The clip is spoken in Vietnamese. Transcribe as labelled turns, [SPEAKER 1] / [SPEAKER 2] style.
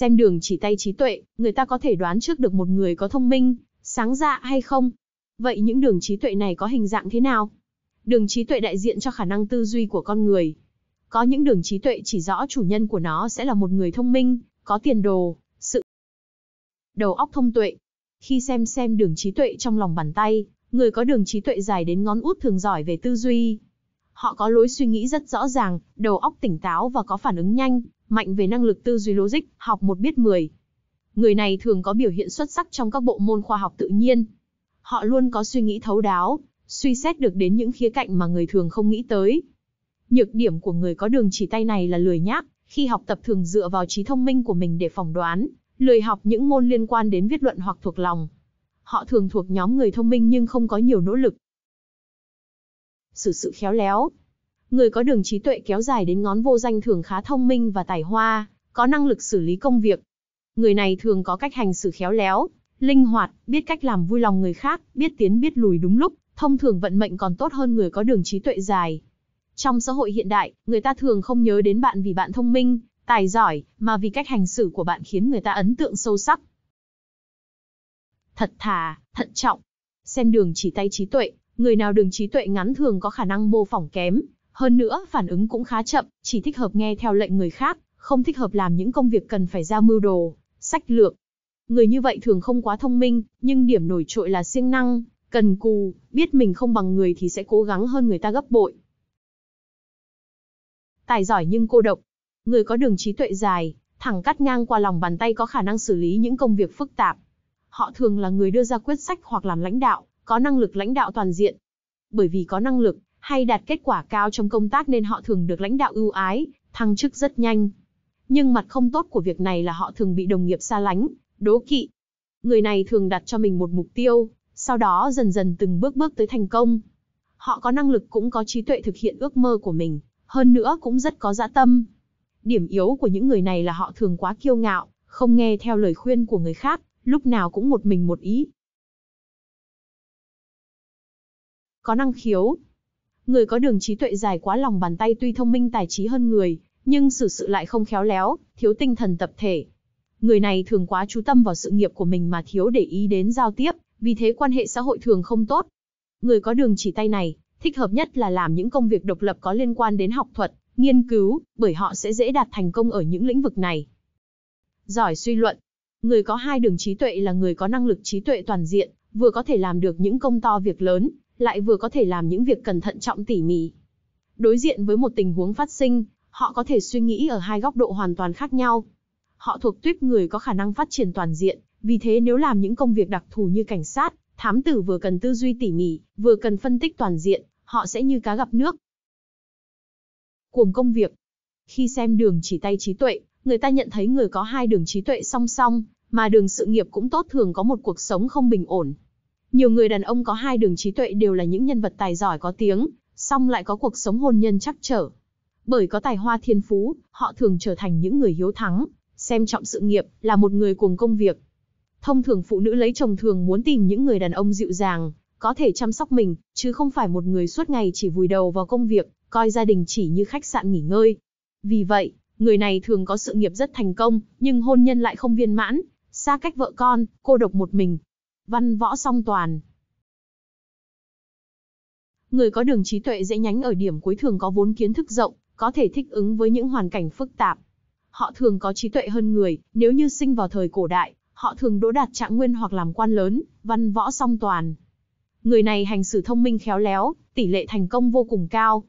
[SPEAKER 1] Xem đường chỉ tay trí tuệ, người ta có thể đoán trước được một người có thông minh, sáng dạ hay không. Vậy những đường trí tuệ này có hình dạng thế nào? Đường trí tuệ đại diện cho khả năng tư duy của con người. Có những đường trí tuệ chỉ rõ chủ nhân của nó sẽ là một người thông minh, có tiền đồ, sự đầu óc thông tuệ. Khi xem xem đường trí tuệ trong lòng bàn tay, người có đường trí tuệ dài đến ngón út thường giỏi về tư duy. Họ có lối suy nghĩ rất rõ ràng, đầu óc tỉnh táo và có phản ứng nhanh, mạnh về năng lực tư duy logic, học một biết 10. Người này thường có biểu hiện xuất sắc trong các bộ môn khoa học tự nhiên. Họ luôn có suy nghĩ thấu đáo, suy xét được đến những khía cạnh mà người thường không nghĩ tới. Nhược điểm của người có đường chỉ tay này là lười nhác, khi học tập thường dựa vào trí thông minh của mình để phỏng đoán, lười học những môn liên quan đến viết luận hoặc thuộc lòng. Họ thường thuộc nhóm người thông minh nhưng không có nhiều nỗ lực. Sự sự khéo léo, Người có đường trí tuệ kéo dài đến ngón vô danh thường khá thông minh và tài hoa, có năng lực xử lý công việc. Người này thường có cách hành xử khéo léo, linh hoạt, biết cách làm vui lòng người khác, biết tiến biết lùi đúng lúc, thông thường vận mệnh còn tốt hơn người có đường trí tuệ dài. Trong xã hội hiện đại, người ta thường không nhớ đến bạn vì bạn thông minh, tài giỏi, mà vì cách hành xử của bạn khiến người ta ấn tượng sâu sắc. Thật thà, thận trọng. Xem đường chỉ tay trí tuệ, người nào đường trí tuệ ngắn thường có khả năng mô phỏng kém, hơn nữa, phản ứng cũng khá chậm, chỉ thích hợp nghe theo lệnh người khác, không thích hợp làm những công việc cần phải ra mưu đồ, sách lược. Người như vậy thường không quá thông minh, nhưng điểm nổi trội là siêng năng, cần cù, biết mình không bằng người thì sẽ cố gắng hơn người ta gấp bội. Tài giỏi nhưng cô độc. Người có đường trí tuệ dài, thẳng cắt ngang qua lòng bàn tay có khả năng xử lý những công việc phức tạp. Họ thường là người đưa ra quyết sách hoặc làm lãnh đạo, có năng lực lãnh đạo toàn diện. Bởi vì có năng lực, hay đạt kết quả cao trong công tác nên họ thường được lãnh đạo ưu ái, thăng chức rất nhanh. Nhưng mặt không tốt của việc này là họ thường bị đồng nghiệp xa lánh, đố kỵ. Người này thường đặt cho mình một mục tiêu, sau đó dần dần từng bước bước tới thành công. Họ có năng lực cũng có trí tuệ thực hiện ước mơ của mình, hơn nữa cũng rất có dã tâm. Điểm yếu của những người này là họ thường quá kiêu ngạo, không nghe theo lời khuyên của người khác, lúc nào cũng một mình một ý. Có năng khiếu, Người có đường trí tuệ dài quá lòng bàn tay tuy thông minh tài trí hơn người, nhưng xử sự lại không khéo léo, thiếu tinh thần tập thể. Người này thường quá chú tâm vào sự nghiệp của mình mà thiếu để ý đến giao tiếp, vì thế quan hệ xã hội thường không tốt. Người có đường chỉ tay này, thích hợp nhất là làm những công việc độc lập có liên quan đến học thuật, nghiên cứu, bởi họ sẽ dễ đạt thành công ở những lĩnh vực này. Giỏi suy luận. Người có hai đường trí tuệ là người có năng lực trí tuệ toàn diện, vừa có thể làm được những công to việc lớn, lại vừa có thể làm những việc cẩn thận trọng tỉ mỉ. Đối diện với một tình huống phát sinh, họ có thể suy nghĩ ở hai góc độ hoàn toàn khác nhau. Họ thuộc tuyết người có khả năng phát triển toàn diện, vì thế nếu làm những công việc đặc thù như cảnh sát, thám tử vừa cần tư duy tỉ mỉ, vừa cần phân tích toàn diện, họ sẽ như cá gặp nước. Cuồng công việc Khi xem đường chỉ tay trí tuệ, người ta nhận thấy người có hai đường trí tuệ song song, mà đường sự nghiệp cũng tốt thường có một cuộc sống không bình ổn, nhiều người đàn ông có hai đường trí tuệ đều là những nhân vật tài giỏi có tiếng, song lại có cuộc sống hôn nhân chắc trở. Bởi có tài hoa thiên phú, họ thường trở thành những người hiếu thắng, xem trọng sự nghiệp, là một người cùng công việc. Thông thường phụ nữ lấy chồng thường muốn tìm những người đàn ông dịu dàng, có thể chăm sóc mình, chứ không phải một người suốt ngày chỉ vùi đầu vào công việc, coi gia đình chỉ như khách sạn nghỉ ngơi. Vì vậy, người này thường có sự nghiệp rất thành công, nhưng hôn nhân lại không viên mãn, xa cách vợ con, cô độc một mình, văn võ song toàn. Người có đường trí tuệ dễ nhánh ở điểm cuối thường có vốn kiến thức rộng, có thể thích ứng với những hoàn cảnh phức tạp. Họ thường có trí tuệ hơn người, nếu như sinh vào thời cổ đại, họ thường đỗ đạt trạng nguyên hoặc làm quan lớn, văn võ song toàn. Người này hành xử thông minh khéo léo, tỷ lệ thành công vô cùng cao.